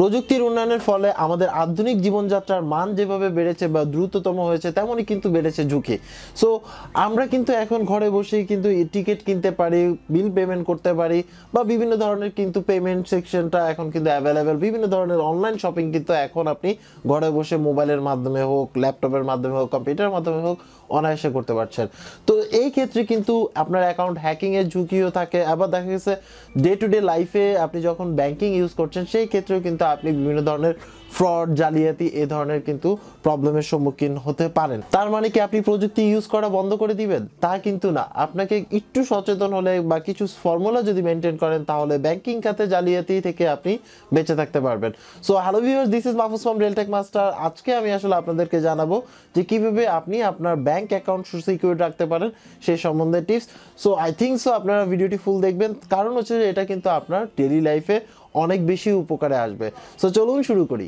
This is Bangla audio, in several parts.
প্রযুক্তির উন্নয়নের ফলে আমাদের আধুনিক জীবনযাত্রার মান যেভাবে বেড়েছে বা দ্রুততম হয়েছে তেমনই কিন্তু বেড়েছে ঝুঁকি সো আমরা কিন্তু এখন ঘরে বসেই কিন্তু টিকিট কিনতে পারি বিল পেমেন্ট করতে পারি বা বিভিন্ন ধরনের কিন্তু পেমেন্ট সেকশনটা এখন কিন্তু অ্যাভেলেবেল বিভিন্ন ধরনের অনলাইন শপিং কিন্তু এখন আপনি ঘরে বসে মোবাইলের মাধ্যমে হোক ল্যাপটপের মাধ্যমে হোক কম্পিউটারের মাধ্যমে হোক অনায়াসে করতে পারছেন তো এই ক্ষেত্রে কিন্তু আপনার অ্যাকাউন্ট হ্যাকিংয়ের ঝুঁকিও থাকে আবার দেখা গেছে ডে টু ডে লাইফে আপনি যখন ব্যাংকিং ইউজ করছেন সেই ক্ষেত্রেও কিন্তু আপনি বিভিন্ন ধরনের ফ্রড জালিয়াতি এ ধরনের কিন্তু প্রবলেমের সম্মুখীন হতে পারেন তার মানে কি আপনি প্রযুক্তি ইউজ করা বন্ধ করে দিবেন তা কিন্তু না আপনাকে একটু সচেতন হলে বা কিছু ফর্মুলা যদি মেনটেন করেন তাহলে ব্যাংকিং খাতে জালিয়াতি থেকে আপনি বেঁচে থাকতে পারবেন so hello viewers this is Mahfuz from Railtech master আজকে আমি আসলে আপনাদেরকে জানাবো যে কিভাবে আপনি আপনার ব্যাংক অ্যাকাউন্ট সুসিকিউর রাখতে পারেন সেই সম্বন্ধে tips so I think so আপনারা ভিডিওটি ফুল দেখবেন কারণ হচ্ছে এটা কিন্তু আপনার ডেলি লাইফে অনেক বেশি উপকারে আসবে সো চলুন শুরু করি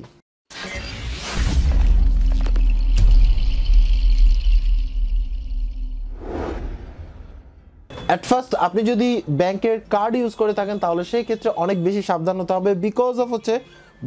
অ্যাট ফার্স্ট আপনি যদি ব্যাংকের কার্ড ইউজ করে থাকেন তাহলে সেই ক্ষেত্রে অনেক বেশি সাবধান হতে হবে বিকজ অফ হচ্ছে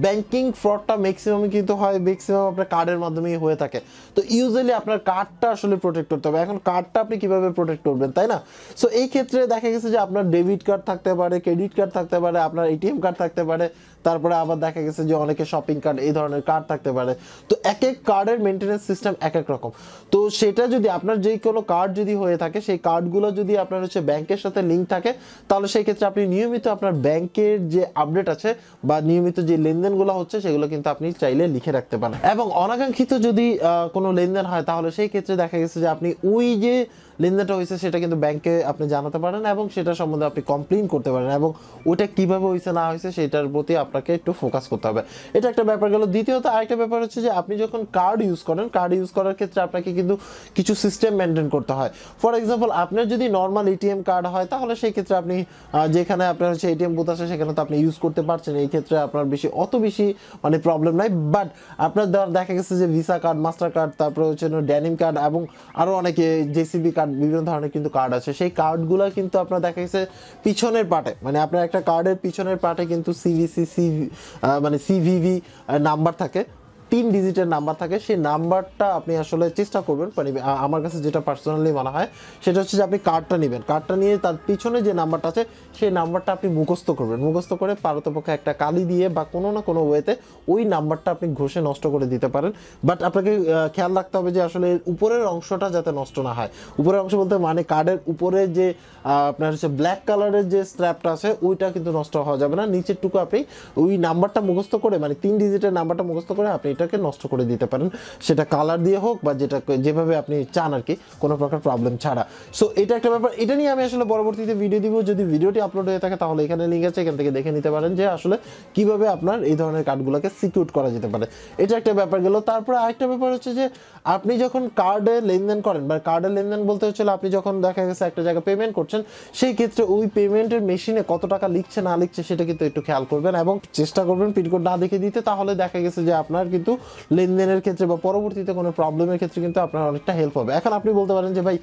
ব্যাংকিং ফ্রডটা ম্যাক্সিমাম কিন্তু হয় ম্যাক্সিমাম আপনার কার্ডের মাধ্যমেই হয়ে থাকে তো ইউজুয়ালি আপনার কার্ডটা আসলে প্রোটেক্ট করতে হবে এখন কার্ডটা আপনি কীভাবে প্রোটেক্ট করবেন তাই না সো এই ক্ষেত্রে দেখা গেছে যে আপনার ডেবিট কার্ড থাকতে পারে ক্রেডিট কার্ড থাকতে পারে আপনার এটিএম কার্ড থাকতে পারে তারপরে আবার দেখা গেছে যে অনেকে শপিং কার্ড এই ধরনের কার্ড থাকতে পারে তো এক এক কার্ডের মেনটেন্যান্স সিস্টেম এক এক রকম তো সেটা যদি আপনার যেই কোনো কার্ড যদি হয়ে থাকে সেই কার্ডগুলো যদি আপনার হচ্ছে ব্যাংকের সাথে লিঙ্ক থাকে তাহলে সেই ক্ষেত্রে আপনি নিয়মিত আপনার ব্যাংকের যে আপডেট আছে বা নিয়মিত যে লেনদেন লেনদেনগুলো হচ্ছে সেগুলো কিন্তু আপনি চাইলে লিখে রাখতে পারেন এবং অনাকাঙ্ক্ষিত যদি কোনো লেনদেন হয় তাহলে সেই ক্ষেত্রে দেখা গেছে যে আপনি ওই যে লেনদেনটা হয়েছে সেটা কিন্তু ব্যাংকে আপনি জানাতে পারেন এবং সেটা সম্বন্ধে আপনি কমপ্লেন করতে পারেন এবং ওটা কিভাবে হয়েছে না হয়েছে সেটার প্রতি আপনাকে একটু ফোকাস করতে হবে এটা একটা ব্যাপার গেল দ্বিতীয়ত আরেকটা ব্যাপার হচ্ছে যে আপনি যখন কার্ড ইউজ করেন কার্ড ইউজ করার ক্ষেত্রে আপনাকে কিন্তু কিছু সিস্টেম মেনটেন করতে হয় ফর এক্সাম্পল আপনার যদি নর্মাল এটিএম কার্ড হয় তাহলে সেই ক্ষেত্রে আপনি যেখানে আপনার হচ্ছে এটিএম বুথ আছে সেখানে তো আপনি ইউজ করতে পারছেন এই ক্ষেত্রে আপনার বেশি অত বেশি মানে প্রবলেম নাই বাট আপনার দেখা গেছে যে ভিসা কার্ড মাস্টার কার্ড তারপরে হচ্ছে ড্যানিম কার্ড এবং আরও অনেকে জেসিবি কার্ড কার্ড বিভিন্ন ধরনের কিন্তু কার্ড আছে সেই কার্ডগুলো কিন্তু আপনার দেখা গেছে পিছনের পাটে মানে আপনার একটা কার্ডের পিছনের পাটে কিন্তু সিভিসি সি মানে সিভিভি নাম্বার থাকে তিন ডিজিটের নাম্বার থাকে সেই নাম্বারটা আপনি আসলে চেষ্টা করবেন মানে, আমার কাছে যেটা পার্সোনালি মনে হয় সেটা হচ্ছে যে আপনি কার্ডটা নেবেন কার্ডটা নিয়ে তার পিছনে যে নাম্বারটা আছে সেই নাম্বারটা আপনি মুখস্থ করবেন মুখস্থ করে পারতপক্ষে একটা কালি দিয়ে বা কোনো না কোনো ওয়েতে ওই নাম্বারটা আপনি ঘষে নষ্ট করে দিতে পারেন বাট আপনাকে খেয়াল রাখতে হবে যে আসলে উপরের অংশটা যাতে নষ্ট না হয় উপরের অংশ বলতে মানে কার্ডের উপরে যে আপনার হচ্ছে ব্ল্যাক কালারের যে স্ট্র্যাপটা আছে ওইটা কিন্তু নষ্ট হওয়া যাবে না নিচেরটুকু আপনি ওই নাম্বারটা মুখস্থ করে মানে তিন ডিজিটের নাম্বারটা মুখস্থ করে আপনি এটাকে নষ্ট করে দিতে পারেন সেটা কালার দিয়ে হোক বা যেটা যেভাবে আপনি চান আর কি কোনো প্রকার প্রবলেম ছাড়া সো এটা একটা ব্যাপার এটা নিয়ে আমি আসলে পরবর্তীতে ভিডিও দিব যদি ভিডিওটি আপলোড হয়ে থাকে তাহলে এখানে লিঙ্ক আছে এখান থেকে দেখে নিতে পারেন যে আসলে কিভাবে আপনার এই ধরনের কার্ডগুলোকে সিকিউর করা যেতে পারে এটা একটা ব্যাপার গেল তারপরে আরেকটা ব্যাপার হচ্ছে যে আপনি যখন কার্ডে লেনদেন করেন বা কার্ডে লেনদেন বলতে হচ্ছে আপনি যখন দেখা গেছে একটা জায়গায় পেমেন্ট করছেন সেই ক্ষেত্রে ওই পেমেন্টের মেশিনে কত টাকা লিখছে না লিখছে সেটা কিন্তু একটু খেয়াল করবেন এবং চেষ্টা করবেন পিনকোড না দেখে দিতে তাহলে দেখা গেছে যে আপনার কিন্তু কিন্তু লেনদেনের ক্ষেত্রে বা পরবর্তীতে কোনো প্রবলেমের ক্ষেত্রে কিন্তু আপনার অনেকটা হেল্প হবে এখন আপনি বলতে পারেন যে ভাই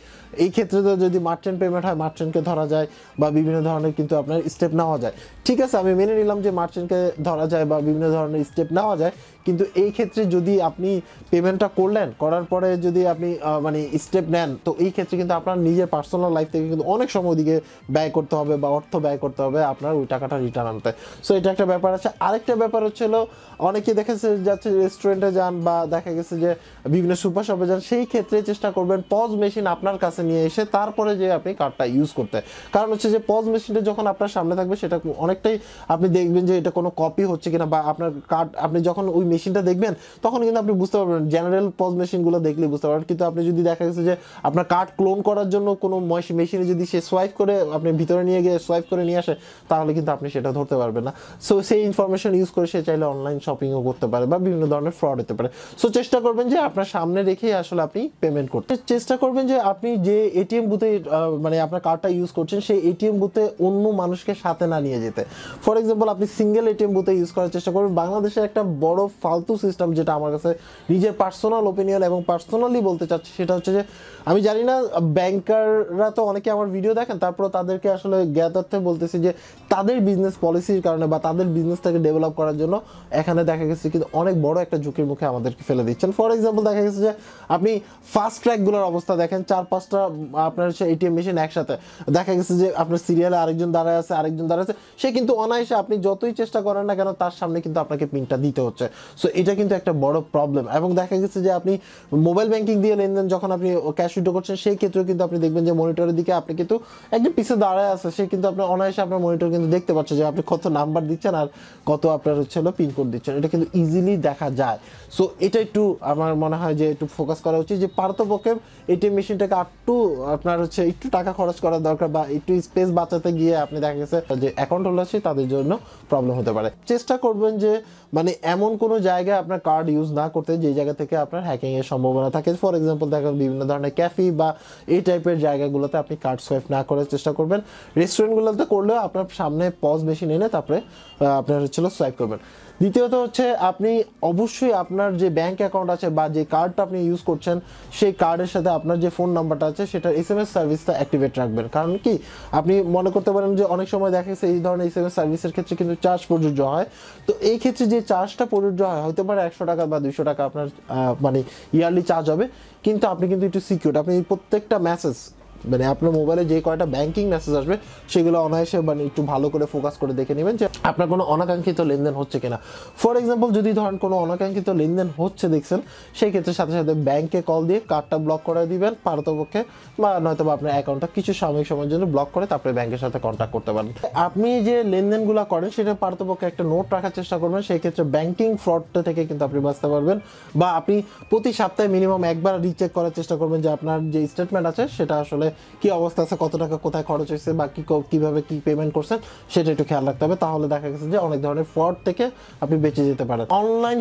এই ক্ষেত্রে তো যদি মার্চেন্ট পেমেন্ট হয় মার্চেন্টকে ধরা যায় বা বিভিন্ন ধরনের কিন্তু আপনার স্টেপ নেওয়া যায় ঠিক আছে আমি মেনে নিলাম যে মার্চেন্টকে ধরা যায় বা বিভিন্ন ধরনের স্টেপ নেওয়া যায় কিন্তু এই ক্ষেত্রে যদি আপনি পেমেন্টটা করলেন করার পরে যদি আপনি মানে স্টেপ নেন তো এই ক্ষেত্রে কিন্তু আপনার নিজের পার্সোনাল লাইফ থেকে কিন্তু অনেক সময় ওদিকে ব্যয় করতে হবে বা অর্থ ব্যয় করতে হবে আপনার ওই টাকাটা রিটার্ন আনতে সো এটা একটা ব্যাপার আছে আরেকটা ব্যাপার হচ্ছে অনেকে দেখেছে যাচ্ছে রেস্টুরেন্টে যান বা দেখা গেছে যে বিভিন্ন সুপার শপে যান সেই ক্ষেত্রে চেষ্টা করবেন পজ মেশিন আপনার কাছে নিয়ে এসে তারপরে যে আপনি কার্ডটা ইউজ করতে কারণ হচ্ছে যে পজ মেশিনটা যখন আপনার সামনে থাকবে সেটা অনেকটাই আপনি দেখবেন যে এটা কোনো কপি হচ্ছে কিনা বা আপনার কার্ড আপনি যখন ওই মেশিনটা দেখবেন তখন কিন্তু আপনি বুঝতে পারবেন জেনারেল পজ মেশিনগুলো দেখলে বুঝতে পারবেন কিন্তু আপনি যদি দেখা গেছে যে আপনার কার্ড ক্লোন করার জন্য কোনো মেশিনে যদি সে সোয়াইপ করে আপনি ভিতরে নিয়ে গিয়ে সোয়াইপ করে নিয়ে আসে তাহলে কিন্তু আপনি সেটা ধরতে পারবেন না সো সেই ইনফরমেশন ইউজ করে সে চাইলে অনলাইন শপিংও করতে পারে বা বিভিন্ন ধরনের ধরনের ফ্রড হতে পারে সো চেষ্টা করবেন যে আপনার সামনে রেখেই আসলে আপনি পেমেন্ট করতে চেষ্টা করবেন যে আপনি যে এটিএম বুথে মানে আপনার কার্ডটা ইউজ করছেন সেই এটিএম বুথে অন্য মানুষকে সাথে না নিয়ে যেতে ফর এক্সাম্পল আপনি সিঙ্গেল এটিএম বুথে ইউজ করার চেষ্টা করবেন বাংলাদেশের একটা বড় ফালতু সিস্টেম যেটা আমার কাছে নিজের পার্সোনাল ওপিনিয়ন এবং পার্সোনালি বলতে চাচ্ছি সেটা হচ্ছে যে আমি জানি না ব্যাংকাররা তো অনেকে আমার ভিডিও দেখেন তারপরে তাদেরকে আসলে জ্ঞাতার্থে বলতেছি যে তাদের বিজনেস পলিসির কারণে বা তাদের বিজনেসটাকে ডেভেলপ করার জন্য এখানে দেখা গেছে কিন্তু অনেক বড় একটা একটা ঝুঁকির মুখে আমাদেরকে ফেলে দিচ্ছেন ফর এক্সাম্পল দেখা গেছে যে আপনি ফাস্ট ট্র্যাকগুলোর অবস্থা দেখেন চার পাঁচটা আপনার সে এটিএম মেশিন একসাথে দেখা গেছে যে আপনার সিরিয়ালে আরেকজন দাঁড়ায় আছে আরেকজন দাঁড়ায় আছে সে কিন্তু অনায়াসে আপনি যতই চেষ্টা করেন না কেন তার সামনে কিন্তু আপনাকে পিনটা দিতে হচ্ছে সো এটা কিন্তু একটা বড় প্রবলেম এবং দেখা গেছে যে আপনি মোবাইল ব্যাংকিং দিয়ে লেনদেন যখন আপনি ক্যাশ উইড্রো করছেন সেই ক্ষেত্রেও কিন্তু আপনি দেখবেন যে মনিটরের দিকে আপনি কিন্তু একজন পিছিয়ে দাঁড়ায় আছে সে কিন্তু আপনার অনায়াসে আপনার মনিটর কিন্তু দেখতে পাচ্ছে যে আপনি কত নাম্বার দিচ্ছেন আর কত আপনার হচ্ছে হলো পিন কোড দিচ্ছেন এটা কিন্তু ইজিলি দেখা যায় যায় সো এটা একটু আমার মনে হয় যে একটু ফোকাস করা উচিত যে পার্থপক্ষে এটিএম মেশিনটাকে একটু আপনার হচ্ছে একটু টাকা খরচ করা দরকার বা একটু স্পেস বাঁচাতে গিয়ে আপনি দেখা গেছে যে অ্যাকাউন্ট হোল্ডার আছে তাদের জন্য প্রবলেম হতে পারে চেষ্টা করবেন যে মানে এমন কোনো জায়গায় আপনার কার্ড ইউজ না করতে যে জায়গা থেকে আপনার হ্যাকিংয়ের সম্ভাবনা থাকে ফর এক্সাম্পল দেখেন বিভিন্ন ধরনের ক্যাফি বা এই টাইপের জায়গাগুলোতে আপনি কার্ড সোয়াইপ না করার চেষ্টা করবেন রেস্টুরেন্টগুলোতে করলেও আপনার সামনে পজ বেশি এনে তারপরে আপনার হচ্ছিল সোয়াইপ করবেন দ্বিতীয়ত হচ্ছে আপনি অবশ্যই আপনার যে ব্যাংক অ্যাকাউন্ট আছে বা যে কার্ডটা আপনি ইউজ করছেন সেই কার্ডের সাথে আপনার যে ফোন নাম্বারটা আছে সেটা এস এম এস সার্ভিসটা অ্যাক্টিভেট রাখবেন কারণ কি আপনি মনে করতে পারেন যে অনেক সময় দেখা গেছে এই ধরনের এস এম এস সার্ভিসের ক্ষেত্রে কিন্তু চার্জ প্রযোজ্য হয় তো এই ক্ষেত্রে যে চার্জটা প্রযোজ্য হয় হতে পারে একশো টাকা বা দুইশো টাকা আপনার মানে ইয়ারলি চার্জ হবে কিন্তু আপনি কিন্তু একটু সিকিউর আপনি প্রত্যেকটা মেসেজ মানে আপনার মোবাইলে যে কয়টা ব্যাংকিং মেসেজ আসবে সেগুলো অনায়াসে মানে একটু ভালো করে ফোকাস করে দেখে নেবেন যে আপনার কোনো অনাকাঙ্ক্ষিত লেনদেন হচ্ছে কিনা ফর এক্সাম্পল যদি ধরেন কোনো অনাকাঙ্ক্ষিত লেনদেন হচ্ছে দেখছেন সেই ক্ষেত্রে সাথে সাথে ব্যাংকে কল দিয়ে কার্ডটা ব্লক করে দিবেন পারতপক্ষে বা নয়তো আপনার অ্যাকাউন্টটা কিছু সাময়িক সময়ের জন্য ব্লক করে তারপরে ব্যাংকের সাথে কন্ট্যাক্ট করতে পারেন আপনি যে লেনদেনগুলো করেন সেটা পারতপক্ষে একটা নোট রাখার চেষ্টা করবেন সেই ক্ষেত্রে ব্যাংকিং ফ্রডটা থেকে কিন্তু আপনি বাঁচতে পারবেন বা আপনি প্রতি সপ্তাহে মিনিমাম একবার রিচেক করার চেষ্টা করবেন যে আপনার যে স্টেটমেন্ট আছে সেটা আসলে কি অবস্থা আছে কত টাকা কোথায় খরচ হয়েছে বা কী কীভাবে কী পেমেন্ট করছেন সেটা একটু খেয়াল রাখতে হবে তাহলে দেখা গেছে যে অনেক ধরনের ফ্রড থেকে আপনি বেঁচে যেতে পারেন অনলাইন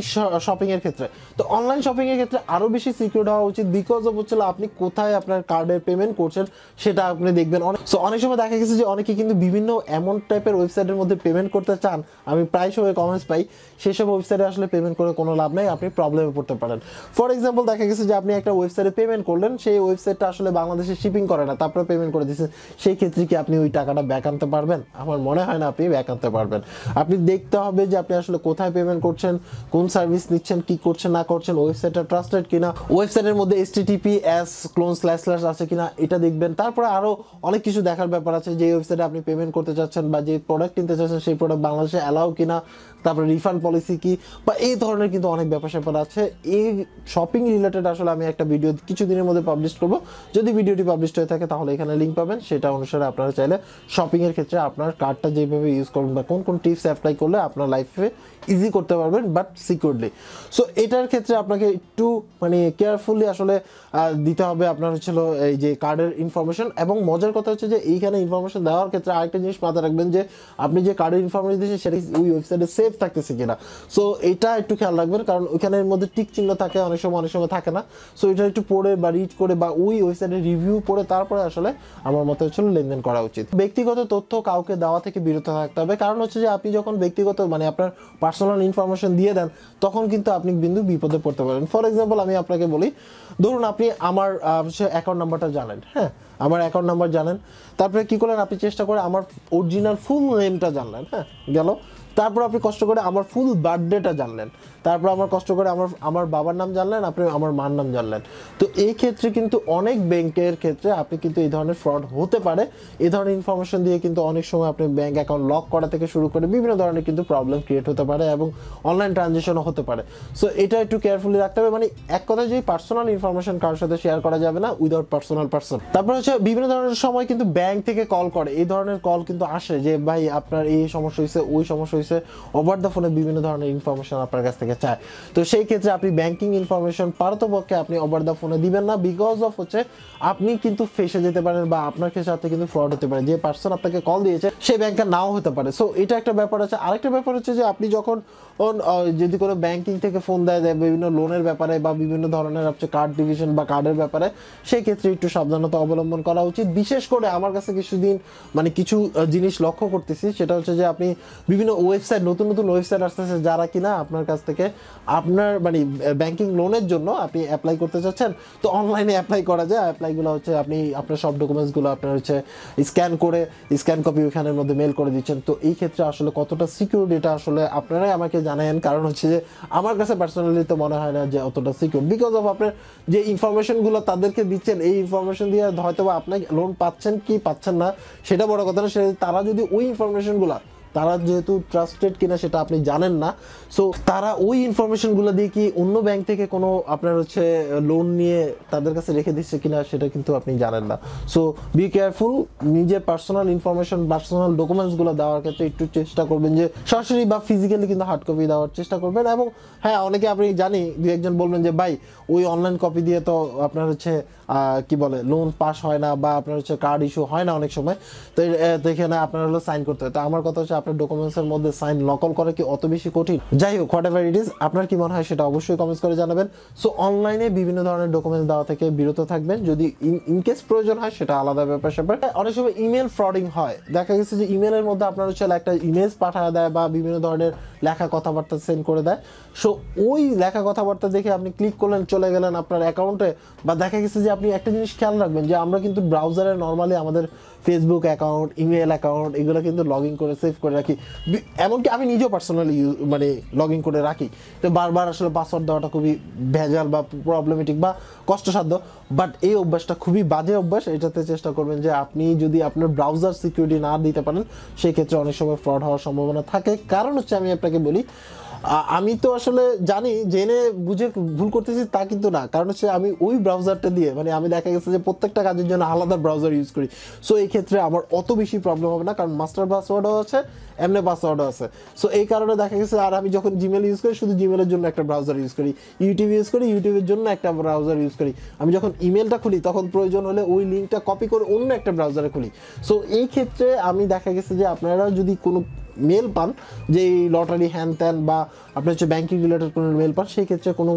শপিংয়ের ক্ষেত্রে তো অনলাইন শপিংয়ের ক্ষেত্রে আরও বেশি সিকিউর হওয়া উচিত বিকজ অফ হচ্ছিল আপনি কোথায় আপনার কার্ডের পেমেন্ট করছেন সেটা আপনি দেখবেন অনেক সো অনেক সময় দেখা গেছে যে অনেকে কিন্তু বিভিন্ন এমন টাইপের ওয়েবসাইটের মধ্যে পেমেন্ট করতে চান আমি প্রায় সময় কমেন্টস পাই সেসব ওয়েবসাইটে আসলে পেমেন্ট করে কোনো লাভ নেই আপনি প্রবলেমে পড়তে পারেন ফর এক্সাম্পল দেখা গেছে যে আপনি একটা ওয়েবসাইটে পেমেন্ট করলেন সেই ওয়েবসাইটটা আসলে বাংলাদেশে শিপিং করা করে না তারপরে পেমেন্ট করে দিচ্ছেন সেই ক্ষেত্রে কি আপনি ওই টাকাটা ব্যাক আনতে পারবেন আমার মনে হয় না আপনি ব্যাক আনতে পারবেন আপনি দেখতে হবে যে আপনি আসলে কোথায় পেমেন্ট করছেন কোন সার্ভিস নিচ্ছেন কি করছেন না করছেন ওয়েবসাইটটা ট্রাস্টেড কিনা ওয়েবসাইটের মধ্যে HTTPS colon slash slash আছে কিনা এটা দেখবেন তারপরে আরও অনেক কিছু দেখার ব্যাপার আছে যে ওয়েবসাইটে আপনি পেমেন্ট করতে চাচ্ছেন বা যে প্রোডাক্ট কিনতে চাচ্ছেন সেই প্রোডাক্ট বাংলাদেশে অ্যালাউ কিনা তারপরে রিফান্ড পলিসি কি বা এই ধরনের কিন্তু অনেক ব্যাপার স্যাপার আছে এই শপিং রিলেটেড আসলে আমি একটা ভিডিও কিছুদিনের মধ্যে পাবলিশ করবো যদি ভিডিওটি পাবলিশ হয় থাকে তাহলে এখানে লিঙ্ক পাবেন সেটা অনুসারে আপনারা চাইলে শপিংয়ের ক্ষেত্রে আপনার কার্ডটা যেভাবে ইউজ করবেন বা কোন কোন টিপস অ্যাপ্লাই করলে আপনার লাইফে ইজি করতে পারবেন বাট সিকিউরলি সো এটার ক্ষেত্রে আপনাকে একটু মানে কেয়ারফুলি আসলে দিতে হবে আপনার হচ্ছিল এই যে কার্ডের ইনফরমেশন এবং মজার কথা হচ্ছে যে এইখানে ইনফরমেশন দেওয়ার ক্ষেত্রে আরেকটা জিনিস মাথায় রাখবেন যে আপনি যে কার্ডের ইনফরমেশন দিচ্ছেন সেটা ওই ওয়েবসাইটে সেফ থাকতেছে কিনা সো এটা একটু খেয়াল রাখবেন কারণ ওইখানের মধ্যে টিক চিহ্ন থাকে অনেক সময় অনেক সময় থাকে না সো এটা একটু পড়ে বা রিড করে বা ওই ওয়েবসাইটে রিভিউ পড়ে তার তারপরে আসলে আমার মতে হচ্ছিল লেনদেন করা উচিত ব্যক্তিগত তথ্য কাউকে দেওয়া থেকে বিরত থাকতে হবে কারণ হচ্ছে যে আপনি যখন ব্যক্তিগত মানে আপনার পার্সোনাল ইনফরমেশন দিয়ে দেন তখন কিন্তু আপনি বিন্দু বিপদে পড়তে পারেন ফর এক্সাম্পল আমি আপনাকে বলি ধরুন আপনি আমার অ্যাকাউন্ট নাম্বারটা জানেন হ্যাঁ আমার অ্যাকাউন্ট নাম্বার জানেন তারপরে কী করলেন আপনি চেষ্টা করে আমার অরিজিনাল ফুল নেমটা জানলেন হ্যাঁ গেল তারপর আপনি কষ্ট করে আমার ফুল বার্থডেটা জানলেন তারপর আমার কষ্ট করে আমার আমার বাবার নাম জানলেন আপনি আমার মার নাম জানলেন তো এই ক্ষেত্রে কিন্তু অনেক ব্যাংকের ক্ষেত্রে আপনি কিন্তু এই ধরনের ফ্রড হতে পারে এই ধরনের ইনফরমেশন দিয়ে কিন্তু অনেক সময় আপনি ব্যাংক অ্যাকাউন্ট লক করা থেকে শুরু করে বিভিন্ন ধরনের কিন্তু প্রবলেম ক্রিয়েট হতে পারে এবং অনলাইন ট্রানজেকশনও হতে পারে সো এটা একটু কেয়ারফুলি রাখতে হবে মানে এক কথায় যে পার্সোনাল ইনফরমেশন কারোর সাথে শেয়ার করা যাবে না উইদাউট পার্সোনাল পার্সন তারপর হচ্ছে বিভিন্ন ধরনের সময় কিন্তু ব্যাংক থেকে কল করে এই ধরনের কল কিন্তু আসে যে ভাই আপনার এই সমস্যা হয়েছে ওই সমস্যা হয়েছে ওভার দ্য ফোনে বিভিন্ন ধরনের ইনফরমেশন আপনার কাছ থেকে চায় তো সেই ক্ষেত্রে আপনি ব্যাংকিং ইনফরমেশন পারতপক্ষে আপনি ওভার দ্য ফোনে দিবেন না বিকজ অফ হচ্ছে আপনি কিন্তু ফেসে যেতে পারেন বা আপনার ক্ষেত্রে সাথে কিন্তু ফ্রড হতে পারে যে পার্সন আপনাকে কল দিয়েছে সেই ব্যাংকার নাও হতে পারে সো এটা একটা ব্যাপার আছে আরেকটা ব্যাপার হচ্ছে যে আপনি যখন যদি কোনো ব্যাংকিং থেকে ফোন দেয় দেয় বিভিন্ন লোনের ব্যাপারে বা বিভিন্ন ধরনের হচ্ছে কার্ড ডিভিশন বা কার্ডের ব্যাপারে সেই ক্ষেত্রে একটু সাবধানতা অবলম্বন করা উচিত বিশেষ করে আমার কাছে কিছুদিন মানে কিছু জিনিস লক্ষ্য করতেছি সেটা হচ্ছে যে আপনি বিভিন্ন ওয়েবসাইট নতুন নতুন ওয়েবসাইট আসতেছে যারা কিনা আপনার কাছ থেকে আপনার মানে ব্যাংকিং লোনের জন্য আপনি অ্যাপ্লাই করতে চাচ্ছেন তো অনলাইনে অ্যাপ্লাই করা যায় অ্যাপ্লাইগুলো হচ্ছে আপনি আপনার সব ডকুমেন্টসগুলো আপনার হচ্ছে স্ক্যান করে স্ক্যান কপি ওখানের মধ্যে মেল করে দিচ্ছেন তো এই ক্ষেত্রে আসলে কতটা সিকিউর এটা আসলে আপনারাই আমাকে জানায়েন কারণ হচ্ছে যে আমার কাছে পার্সোনালি তো মনে হয় না যে অতটা সিকিউর বিকজ অফ আপনার যে ইনফরমেশনগুলো তাদেরকে দিচ্ছেন এই ইনফরমেশন দিয়ে হয়তো বা আপনি লোন পাচ্ছেন কি পাচ্ছেন না সেটা বড় কথা না সেটা তারা যদি ওই ইনফরমেশনগুলো তারা যেহেতু ট্রাস্টেড কিনা সেটা আপনি জানেন না সো তারা ওই ইনফরমেশনগুলো দিয়ে কি অন্য ব্যাংক থেকে কোনো আপনার হচ্ছে লোন নিয়ে তাদের কাছে রেখে দিচ্ছে কিনা সেটা কিন্তু আপনি জানেন না সো বি কেয়ারফুল নিজের পার্সোনাল ইনফরমেশন পার্সোনাল ডকুমেন্টসগুলো দেওয়ার ক্ষেত্রে একটু চেষ্টা করবেন যে সরাসরি বা ফিজিক্যালি কিন্তু হার্ড কপি দেওয়ার চেষ্টা করবেন এবং হ্যাঁ অনেকে আপনি জানি দু একজন বলবেন যে ভাই ওই অনলাইন কপি দিয়ে তো আপনার হচ্ছে কি বলে লোন পাস হয় না বা আপনার হচ্ছে কার্ড ইস্যু হয় না অনেক সময় তো এখানে আপনার হলো সাইন করতে হয় তো আমার কথা হচ্ছে আপনার ডকুমেন্টসের মধ্যে সাইন নকল করা কি অত বেশি কঠিন যাই হোক হোয়াট এভার ইট ইজ আপনার কি মনে হয় সেটা অবশ্যই কমেন্টস করে জানাবেন সো অনলাইনে বিভিন্ন ধরনের ডকুমেন্টস দেওয়া থেকে বিরত থাকবেন যদি ইনকেস প্রয়োজন হয় সেটা আলাদা ব্যাপার স্যাপার অনেক সময় ইমেল ফ্রডিং হয় দেখা গেছে যে ইমেলের মধ্যে আপনার হচ্ছে একটা ইমেজ পাঠা দেয় বা বিভিন্ন ধরনের লেখা কথাবার্তা সেন্ড করে দেয় সো ওই লেখা কথাবার্তা দেখে আপনি ক্লিক করলেন চলে গেলেন আপনার অ্যাকাউন্টে বা দেখা গেছে যে আপনি একটা জিনিস খেয়াল রাখবেন যে আমরা কিন্তু ব্রাউজারে নর্মালি আমাদের ফেসবুক অ্যাকাউন্ট ইমেল অ্যাকাউন্ট এগুলো কিন্তু লগ ইন করে সেভ করে রাখি এমনকি আমি নিজেও পার্সোনালি মানে লগ ইন করে রাখি তো বারবার আসলে পাসওয়ার্ড দেওয়াটা খুবই ভেজাল বা প্রবলেমেটিক বা কষ্টসাধ্য বাট এই অভ্যাসটা খুবই বাজে অভ্যাস এটাতে চেষ্টা করবেন যে আপনি যদি আপনার ব্রাউজার সিকিউরিটি না দিতে পারেন সেক্ষেত্রে অনেক সময় ফ্রড হওয়ার সম্ভাবনা থাকে কারণ হচ্ছে আমি আপনাকে বলি আমি তো আসলে জানি জেনে বুঝে ভুল করতেছি তা কিন্তু না কারণ হচ্ছে আমি ওই ব্রাউজারটা দিয়ে মানে আমি দেখা গেছে যে প্রত্যেকটা কাজের জন্য আলাদা ব্রাউজার ইউজ করি সো এই ক্ষেত্রে আমার অত বেশি প্রবলেম হবে না কারণ মাস্টার পাসওয়ার্ডও আছে এমনি পাসওয়ার্ডও আছে সো এই কারণে দেখা গেছে আর আমি যখন জিমেল ইউজ করি শুধু জিমেলের জন্য একটা ব্রাউজার ইউজ করি ইউটিউব ইউজ করি ইউটিউবের জন্য একটা ব্রাউজার ইউজ করি আমি যখন ইমেলটা খুলি তখন প্রয়োজন হলে ওই লিঙ্কটা কপি করে অন্য একটা ব্রাউজারে খুলি সো এই ক্ষেত্রে আমি দেখা গেছে যে আপনারা যদি কোনো মেল পান যে এই লটারি হ্যান ত্যান বা আপনি হচ্ছে ব্যাঙ্কিং রিলেটেড কোনো মেল পান সেই ক্ষেত্রে কোনো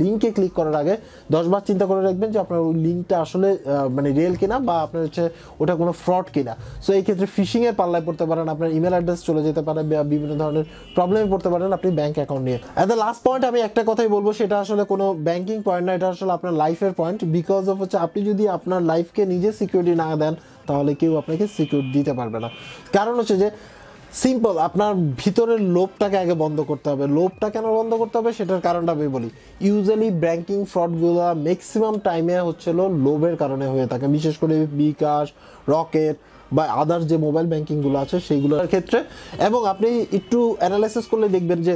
লিঙ্কে ক্লিক করার আগে দশবার চিন্তা করে রাখবেন যে আপনার ওই লিঙ্কটা আসলে মানে রেল কিনা বা আপনার হচ্ছে ওটা কোনো ফ্রড কিনা সো এই ক্ষেত্রে ফিশিংয়ের পাল্লায় পড়তে পারেন আপনার ইমেল অ্যাড্রেস চলে যেতে পারে বা বিভিন্ন ধরনের প্রবলেমে পড়তে পারেন আপনি ব্যাঙ্ক অ্যাকাউন্ট নিয়ে অ্যাট দ্য লাস্ট পয়েন্ট আমি একটা কথাই বলবো সেটা আসলে কোনো ব্যাঙ্কিং পয়েন্ট না এটা আসলে আপনার লাইফের পয়েন্ট বিকজ অফ হচ্ছে আপনি যদি আপনার লাইফকে নিজে সিকিউরিটি না দেন তাহলে কেউ আপনাকে সিকিউর দিতে পারবে না কারণ হচ্ছে যে সিম্পল আপনার ভিতরের লোভটাকে আগে বন্ধ করতে হবে লোভটা কেন বন্ধ করতে হবে সেটার কারণটা আমি বলি ইউজুয়ালি ব্যাঙ্কিং ফ্রডগুলো ম্যাক্সিমাম টাইমে হচ্ছিল লোভের কারণে হয়ে থাকে বিশেষ করে বিকাশ রকেট বা আদার্স যে মোবাইল ব্যাঙ্কিংগুলো আছে সেইগুলোর ক্ষেত্রে এবং আপনি একটু অ্যানালাইসিস করলে দেখবেন যে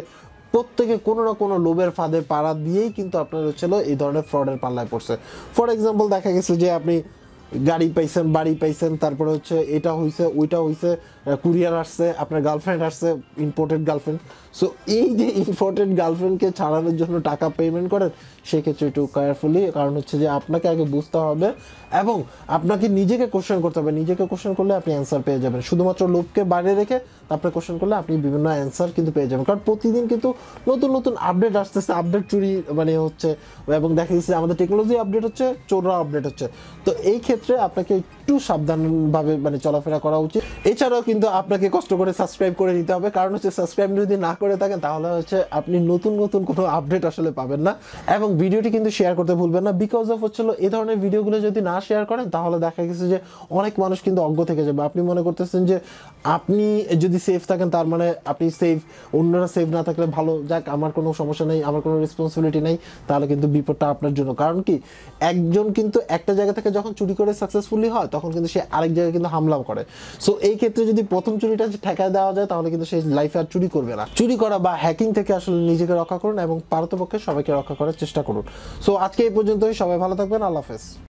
প্রত্যেকে কোনো না কোনো লোভের ফাঁদে পাড়া দিয়েই কিন্তু আপনার হচ্ছিল এই ধরনের ফ্রডের পাল্লায় পড়ছে ফর এক্সাম্পল দেখা গেছে যে আপনি গাড়ি পাইছেন বাড়ি পাইছেন তারপরে হচ্ছে এটা হইছে ওইটা হইছে কুরিয়ার আসছে আপনার গার্লফ্রেন্ড আসছে ইম্পোর্টেড গার্লফ্রেন্ড সো এই যে ইম্পোর্টেড গার্লফ্রেন্ডকে ছাড়ানোর জন্য টাকা পেমেন্ট করেন সেক্ষেত্রে একটু কেয়ারফুলি কারণ হচ্ছে যে আপনাকে আগে বুঝতে হবে এবং আপনাকে নিজেকে কোশ্চেন করতে হবে নিজেকে কোশ্চেন করলে আপনি অ্যান্সার পেয়ে যাবেন শুধুমাত্র লোককে বাইরে রেখে তারপরে কোশ্চেন করলে আপনি বিভিন্ন অ্যান্সার কিন্তু পেয়ে যাবেন কারণ প্রতিদিন কিন্তু নতুন নতুন আপডেট আসতেছে আপডেট চুরি মানে হচ্ছে এবং দেখা যাচ্ছে আমাদের টেকনোলজি আপডেট হচ্ছে চোররা আপডেট হচ্ছে তো এই ক্ষেত্রে আপনাকে একটু সাবধানভাবে মানে চলাফেরা করা উচিত এছাড়াও কিন্তু আপনাকে কষ্ট করে সাবস্ক্রাইব করে নিতে হবে কারণ হচ্ছে সাবস্ক্রাইব যদি না করে থাকেন তাহলে হচ্ছে আপনি নতুন নতুন কোনো আপডেট আসলে পাবেন না এবং ভিডিওটি কিন্তু শেয়ার করতে ভুলবেন না বিকজ অফ হচ্ছে এই ধরনের ভিডিওগুলো যদি না শেয়ার করেন তাহলে দেখা গেছে যে অনেক মানুষ কিন্তু অজ্ঞ থেকে যাবে আপনি মনে করতেছেন যে আপনি যদি সেফ থাকেন তার মানে আপনি সেফ অন্যরা সেফ না থাকলে ভালো যাক আমার কোনো সমস্যা নেই আমার কোনো রেসপন্সিবিলিটি নেই তাহলে কিন্তু বিপদটা আপনার জন্য কারণ কি একজন কিন্তু একটা জায়গা থেকে যখন চুরি করে সাকসেসফুলি হয় তখন কিন্তু সে আরেক জায়গায় কিন্তু হামলাও করে সো এই ক্ষেত্রে যদি প্রথম চুরিটা ঠেকায় দেওয়া যায় তাহলে কিন্তু সে লাইফে আর চুরি করবে না চুরি করা বা হ্যাকিং থেকে আসলে নিজেকে রক্ষা করুন এবং পারতপক্ষে সবাইকে রক্ষা করার চেষ্টা করুন সো আজকে এই পর্যন্তই সবাই ভালো থাকবেন আল্লাহ হাফেজ